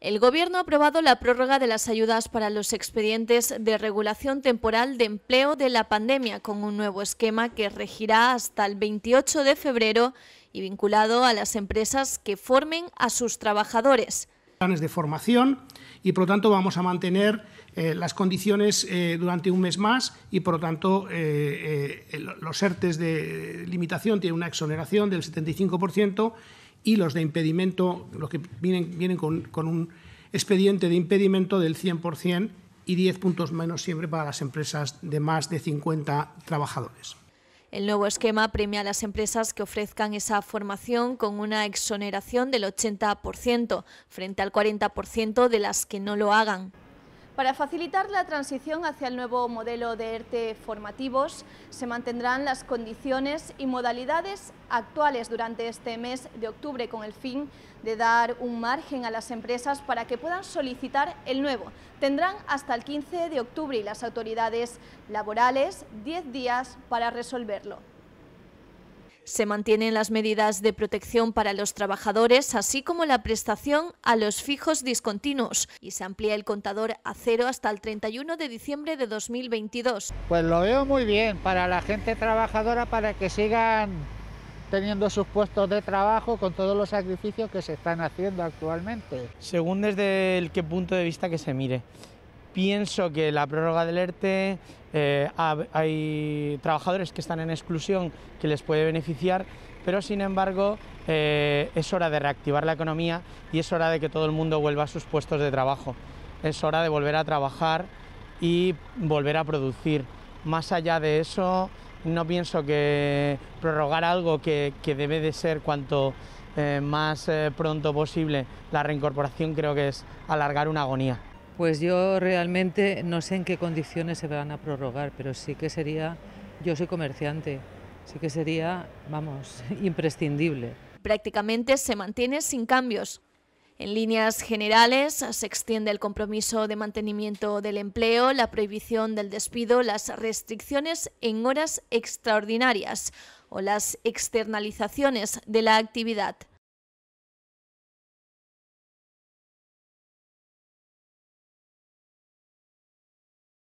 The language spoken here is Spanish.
El Gobierno ha aprobado la prórroga de las ayudas para los expedientes de regulación temporal de empleo de la pandemia con un nuevo esquema que regirá hasta el 28 de febrero y vinculado a las empresas que formen a sus trabajadores. Planes de formación y por lo tanto vamos a mantener eh, las condiciones eh, durante un mes más y por lo tanto eh, los ERTES de limitación tienen una exoneración del 75% y los de impedimento, los que vienen, con, con un expediente de impedimento del 100% y 10 puntos menos siempre para las empresas de más de 50 trabajadores. El nuevo esquema premia a las empresas que ofrezcan esa formación con una exoneración del 80% frente al 40% de las que no lo hagan. Para facilitar la transición hacia el nuevo modelo de ERTE formativos, se mantendrán las condiciones y modalidades actuales durante este mes de octubre con el fin de dar un margen a las empresas para que puedan solicitar el nuevo. Tendrán hasta el 15 de octubre y las autoridades laborales 10 días para resolverlo. Se mantienen las medidas de protección para los trabajadores, así como la prestación a los fijos discontinuos, y se amplía el contador a cero hasta el 31 de diciembre de 2022. Pues lo veo muy bien para la gente trabajadora, para que sigan teniendo sus puestos de trabajo con todos los sacrificios que se están haciendo actualmente. Según desde el qué punto de vista que se mire. Pienso que la prórroga del ERTE, eh, hay trabajadores que están en exclusión que les puede beneficiar, pero sin embargo eh, es hora de reactivar la economía y es hora de que todo el mundo vuelva a sus puestos de trabajo. Es hora de volver a trabajar y volver a producir. Más allá de eso, no pienso que prorrogar algo que, debe de ser cuanto eh, más pronto posible la reincorporación creo que es alargar una agonía. Pues yo realmente no sé en qué condiciones se van a prorrogar, pero sí que sería, yo soy comerciante, sí que sería, vamos, imprescindible. Prácticamente se mantiene sin cambios. En líneas generales, se extiende el compromiso de mantenimiento del empleo, la prohibición del despido, las restricciones en horas extraordinarias o las externalizaciones de la actividad.